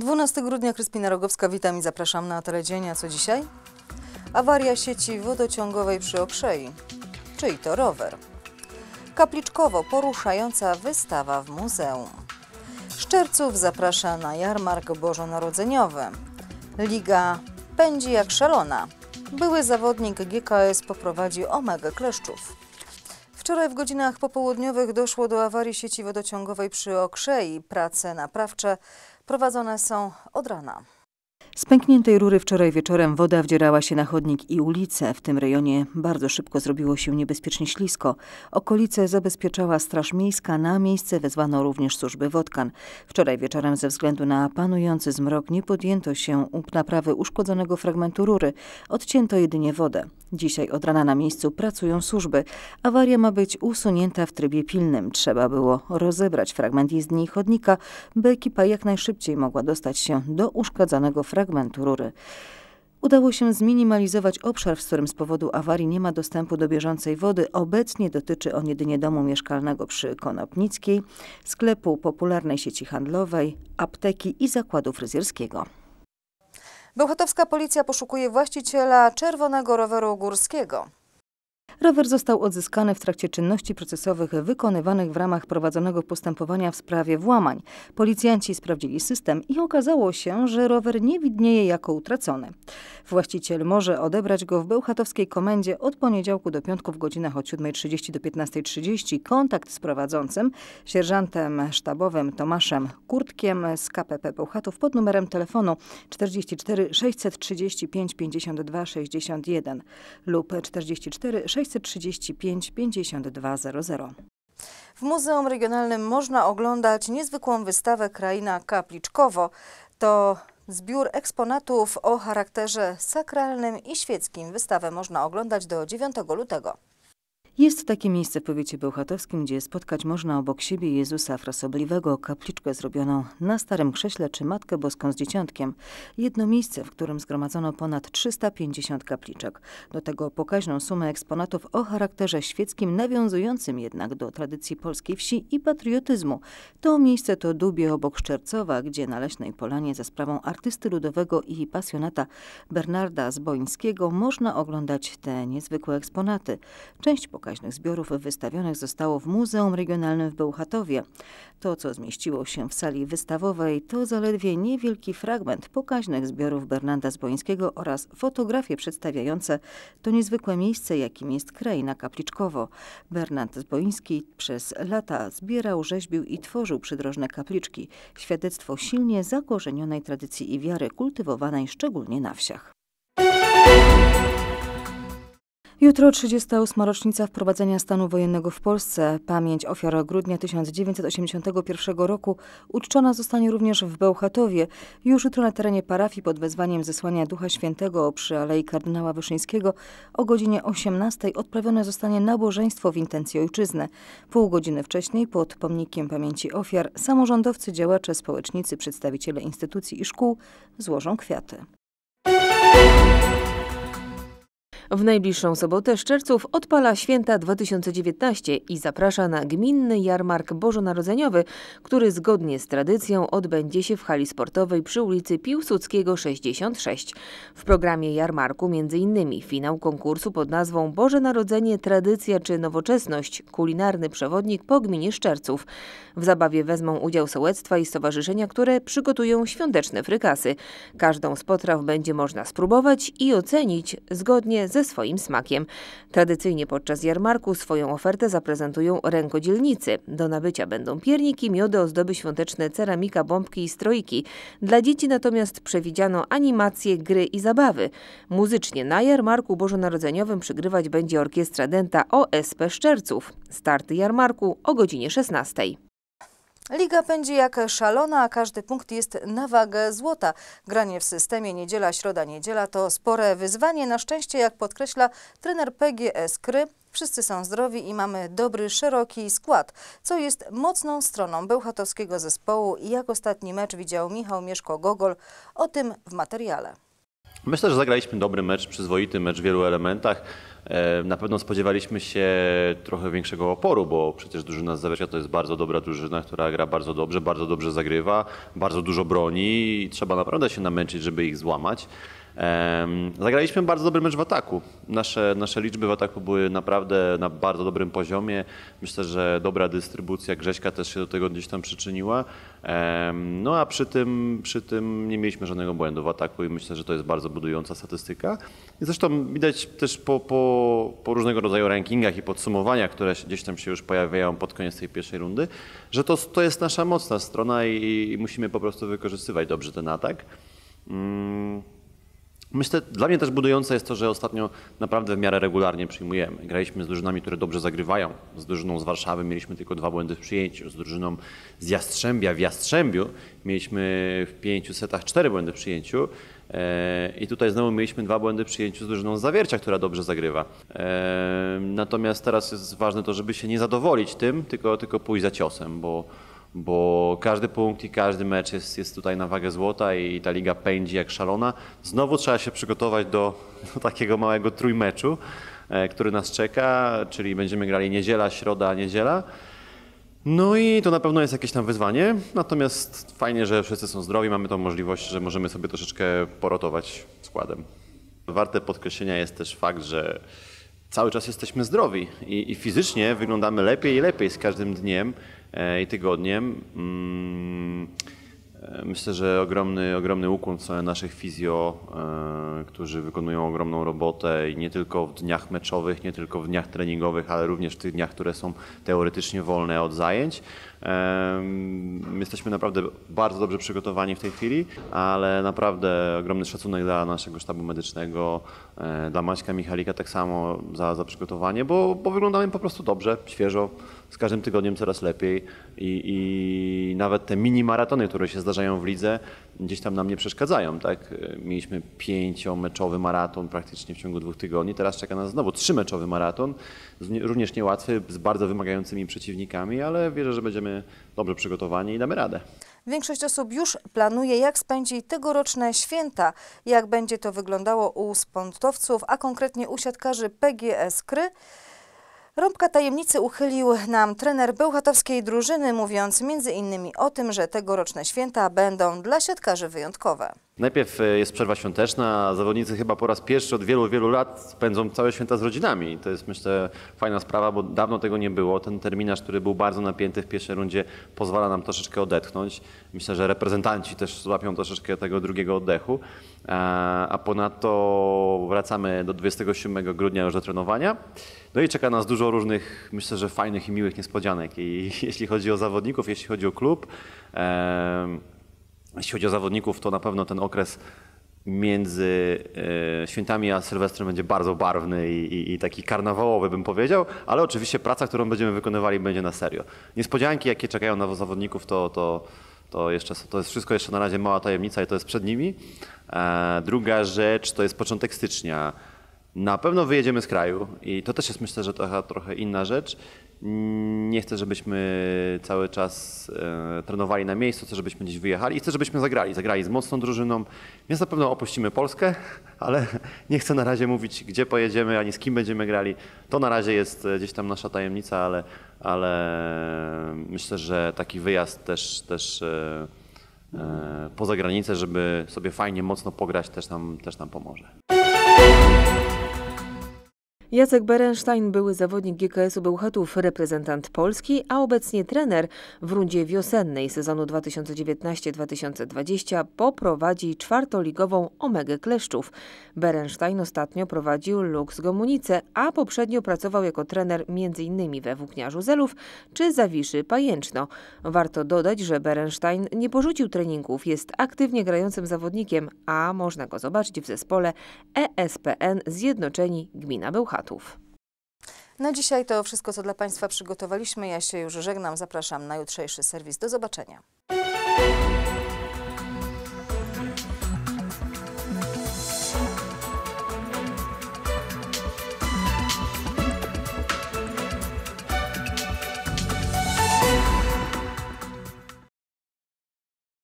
12 grudnia Kryspina Rogowska, witam i zapraszam na teledzienia. co dzisiaj? Awaria sieci wodociągowej przy Okrzei. Czyj to rower? Kapliczkowo poruszająca wystawa w muzeum. Szczerców zaprasza na jarmark bożonarodzeniowy. Liga pędzi jak szalona. Były zawodnik GKS poprowadzi omega kleszczów. Wczoraj w godzinach popołudniowych doszło do awarii sieci wodociągowej przy Okrzei. Prace naprawcze prowadzone są od rana. Z pękniętej rury wczoraj wieczorem woda wdzierała się na chodnik i ulicę. W tym rejonie bardzo szybko zrobiło się niebezpiecznie ślisko. Okolice zabezpieczała Straż Miejska. Na miejsce wezwano również służby Wodkan. Wczoraj wieczorem ze względu na panujący zmrok nie podjęto się naprawy uszkodzonego fragmentu rury. Odcięto jedynie wodę. Dzisiaj od rana na miejscu pracują służby. Awaria ma być usunięta w trybie pilnym. Trzeba było rozebrać fragment jezdni i chodnika, by ekipa jak najszybciej mogła dostać się do uszkodzonego fragmentu fragmentu rury. Udało się zminimalizować obszar, w którym z powodu awarii nie ma dostępu do bieżącej wody. Obecnie dotyczy on jedynie domu mieszkalnego przy Konopnickiej, sklepu popularnej sieci handlowej, apteki i zakładu fryzjerskiego. Bełchatowska policja poszukuje właściciela czerwonego roweru górskiego. Rower został odzyskany w trakcie czynności procesowych wykonywanych w ramach prowadzonego postępowania w sprawie włamań. Policjanci sprawdzili system i okazało się, że rower nie widnieje jako utracony. Właściciel może odebrać go w Bełchatowskiej Komendzie od poniedziałku do piątku w godzinach od 7.30 do 15.30. Kontakt z prowadzącym, sierżantem sztabowym Tomaszem Kurtkiem z KPP Bełchatów pod numerem telefonu 44 635 52 61 lub 44 635 635 5200. W Muzeum Regionalnym można oglądać niezwykłą wystawę Kraina Kapliczkowo. To Zbiór eksponatów o charakterze sakralnym i świeckim. Wystawę można oglądać do 9 lutego. Jest takie miejsce w powiecie bełchatowskim, gdzie spotkać można obok siebie Jezusa Frasobliwego, kapliczkę zrobioną na Starym Krześle czy Matkę Boską z Dzieciątkiem. Jedno miejsce, w którym zgromadzono ponad 350 kapliczek. Do tego pokaźną sumę eksponatów o charakterze świeckim, nawiązującym jednak do tradycji polskiej wsi i patriotyzmu. To miejsce to Dubie obok Szczercowa, gdzie na Leśnej Polanie za sprawą artysty ludowego i pasjonata Bernarda Zbońskiego można oglądać te niezwykłe eksponaty. Część pokazów pokaźnych zbiorów wystawionych zostało w Muzeum Regionalnym w Bełchatowie. To, co zmieściło się w sali wystawowej, to zaledwie niewielki fragment pokaźnych zbiorów Bernarda Zbońskiego oraz fotografie przedstawiające to niezwykłe miejsce, jakim jest kraina Kapliczkowo. Bernard Zboński przez lata zbierał, rzeźbił i tworzył przydrożne kapliczki, świadectwo silnie zakorzenionej tradycji i wiary kultywowanej szczególnie na wsiach. Jutro 38. rocznica wprowadzenia stanu wojennego w Polsce. Pamięć ofiar grudnia 1981 roku uczczona zostanie również w Bełchatowie. Już jutro na terenie parafii pod wezwaniem zesłania Ducha Świętego przy Alei Kardynała Wyszyńskiego o godzinie 18 odprawione zostanie nabożeństwo w intencji ojczyzny. Pół godziny wcześniej pod pomnikiem pamięci ofiar samorządowcy, działacze, społecznicy, przedstawiciele instytucji i szkół złożą kwiaty. W najbliższą sobotę Szczerców odpala święta 2019 i zaprasza na gminny jarmark bożonarodzeniowy, który zgodnie z tradycją odbędzie się w hali sportowej przy ulicy Piłsudskiego 66. W programie jarmarku m.in. finał konkursu pod nazwą Boże Narodzenie, Tradycja czy Nowoczesność – kulinarny przewodnik po gminie Szczerców. W zabawie wezmą udział sołectwa i stowarzyszenia, które przygotują świąteczne frykasy. Każdą z potraw będzie można spróbować i ocenić zgodnie ze ze swoim smakiem. Tradycyjnie podczas jarmarku swoją ofertę zaprezentują rękodzielnicy. Do nabycia będą pierniki, miody, ozdoby świąteczne, ceramika, bombki i strojki. Dla dzieci natomiast przewidziano animacje, gry i zabawy. Muzycznie na jarmarku bożonarodzeniowym przygrywać będzie orkiestra Denta OSP Szczerców. Starty jarmarku o godzinie 16. Liga pędzi jak szalona, a każdy punkt jest na wagę złota. Granie w systemie niedziela-środa-niedziela to spore wyzwanie. Na szczęście, jak podkreśla trener PGS Kry, wszyscy są zdrowi i mamy dobry, szeroki skład, co jest mocną stroną bełchatowskiego zespołu i jak ostatni mecz widział Michał Mieszko-Gogol. O tym w materiale. Myślę, że zagraliśmy dobry mecz, przyzwoity mecz w wielu elementach. E, na pewno spodziewaliśmy się trochę większego oporu, bo przecież drużyna z Zawiercia to jest bardzo dobra drużyna, która gra bardzo dobrze, bardzo dobrze zagrywa, bardzo dużo broni i trzeba naprawdę się namęczyć, żeby ich złamać. Zagraliśmy bardzo dobry mecz w ataku. Nasze, nasze liczby w ataku były naprawdę na bardzo dobrym poziomie. Myślę, że dobra dystrybucja Grześka też się do tego gdzieś tam przyczyniła. No a przy tym, przy tym nie mieliśmy żadnego błędu w ataku i myślę, że to jest bardzo budująca statystyka. I zresztą widać też po, po, po różnego rodzaju rankingach i podsumowaniach, które gdzieś tam się już pojawiają pod koniec tej pierwszej rundy, że to, to jest nasza mocna strona i, i musimy po prostu wykorzystywać dobrze ten atak. Mm. Myślę, dla mnie też budujące jest to, że ostatnio naprawdę w miarę regularnie przyjmujemy. Graliśmy z drużynami, które dobrze zagrywają. Z drużyną z Warszawy mieliśmy tylko dwa błędy w przyjęciu. Z drużyną z Jastrzębia w Jastrzębiu mieliśmy w pięciu setach cztery błędy w przyjęciu. E, I tutaj znowu mieliśmy dwa błędy przyjęciu z drużyną z Zawiercia, która dobrze zagrywa. E, natomiast teraz jest ważne to, żeby się nie zadowolić tym, tylko, tylko pójść za ciosem, bo bo każdy punkt i każdy mecz jest, jest tutaj na wagę złota i ta liga pędzi jak szalona. Znowu trzeba się przygotować do, do takiego małego trójmeczu, e, który nas czeka, czyli będziemy grali niedziela, środa, niedziela. No i to na pewno jest jakieś tam wyzwanie, natomiast fajnie, że wszyscy są zdrowi, mamy tą możliwość, że możemy sobie troszeczkę porotować składem. Warte podkreślenia jest też fakt, że cały czas jesteśmy zdrowi i, i fizycznie wyglądamy lepiej i lepiej z każdym dniem e, i tygodniem. Mm, E, myślę, że ogromny, ogromny ukłon w stronę naszych fizjo, e, którzy wykonują ogromną robotę i nie tylko w dniach meczowych, nie tylko w dniach treningowych, ale również w tych dniach, które są teoretycznie wolne od zajęć. E, jesteśmy naprawdę bardzo dobrze przygotowani w tej chwili, ale naprawdę ogromny szacunek dla naszego sztabu medycznego, dla Maćka Michalika tak samo za, za przygotowanie, bo, bo wyglądamy po prostu dobrze, świeżo z każdym tygodniem coraz lepiej i, i nawet te mini maratony, które się zdarzają w lidze, gdzieś tam nam nie przeszkadzają. Tak? Mieliśmy pięciomeczowy maraton praktycznie w ciągu dwóch tygodni, teraz czeka nas znowu trzymeczowy maraton, również niełatwy, z bardzo wymagającymi przeciwnikami, ale wierzę, że będziemy dobrze przygotowani i damy radę. Większość osób już planuje, jak spędzi tegoroczne święta, jak będzie to wyglądało u sportowców, a konkretnie u siatkarzy PGS Kry. Rąbka tajemnicy uchylił nam trener bełchatowskiej drużyny, mówiąc m.in. o tym, że tegoroczne święta będą dla siatkarzy wyjątkowe. Najpierw e, jest przerwa świąteczna, a zawodnicy chyba po raz pierwszy od wielu, wielu lat spędzą całe święta z rodzinami. To jest myślę fajna sprawa, bo dawno tego nie było. Ten terminarz, który był bardzo napięty w pierwszej rundzie, pozwala nam troszeczkę odetchnąć. Myślę, że reprezentanci też złapią troszeczkę tego drugiego oddechu. E, a ponadto wracamy do 27 grudnia już do trenowania. No i czeka nas dużo różnych, myślę, że fajnych i miłych niespodzianek. I jeśli chodzi o zawodników, jeśli chodzi o klub. E, jeśli chodzi o zawodników, to na pewno ten okres między e, świętami a Sylwestrem będzie bardzo barwny i, i, i, taki karnawałowy bym powiedział, ale oczywiście praca, którą będziemy wykonywali będzie na serio. Niespodzianki, jakie czekają na zawodników, to, to, to, jeszcze, to jest wszystko jeszcze na razie mała tajemnica i to jest przed nimi. E, druga rzecz to jest początek stycznia. Na pewno wyjedziemy z kraju i to też jest myślę, że trochę, trochę inna rzecz nie chcę, żebyśmy cały czas e, trenowali na miejscu, chcę, żebyśmy gdzieś wyjechali i chcę, żebyśmy zagrali. Zagrali z mocną drużyną, więc na pewno opuścimy Polskę, ale nie chcę na razie mówić, gdzie pojedziemy, ani z kim będziemy grali. To na razie jest e, gdzieś tam nasza tajemnica, ale, ale myślę, że taki wyjazd też, też e, e poza granicę, żeby sobie fajnie, mocno pograć, też nam, też nam pomoże. Jacek Berenstein, były zawodnik GKS-u Bełchatów, reprezentant Polski, a obecnie trener w rundzie wiosennej sezonu 2019-2020 poprowadzi czwartoligową Omegę Kleszczów. Berenstein ostatnio prowadził Lux Gomunice, a poprzednio pracował jako trener m.in. we Włókniarzu Zelów czy Zawiszy Pajęczno. Warto dodać, że Berenstein nie porzucił treningów, jest aktywnie grającym zawodnikiem, a można go zobaczyć w zespole ESPN Zjednoczeni Gmina Bełchatów adwokatów. Na dzisiaj to wszystko, co dla Państwa przygotowaliśmy. Ja się już żegnam. Zapraszam na jutrzejszy serwis. Do zobaczenia.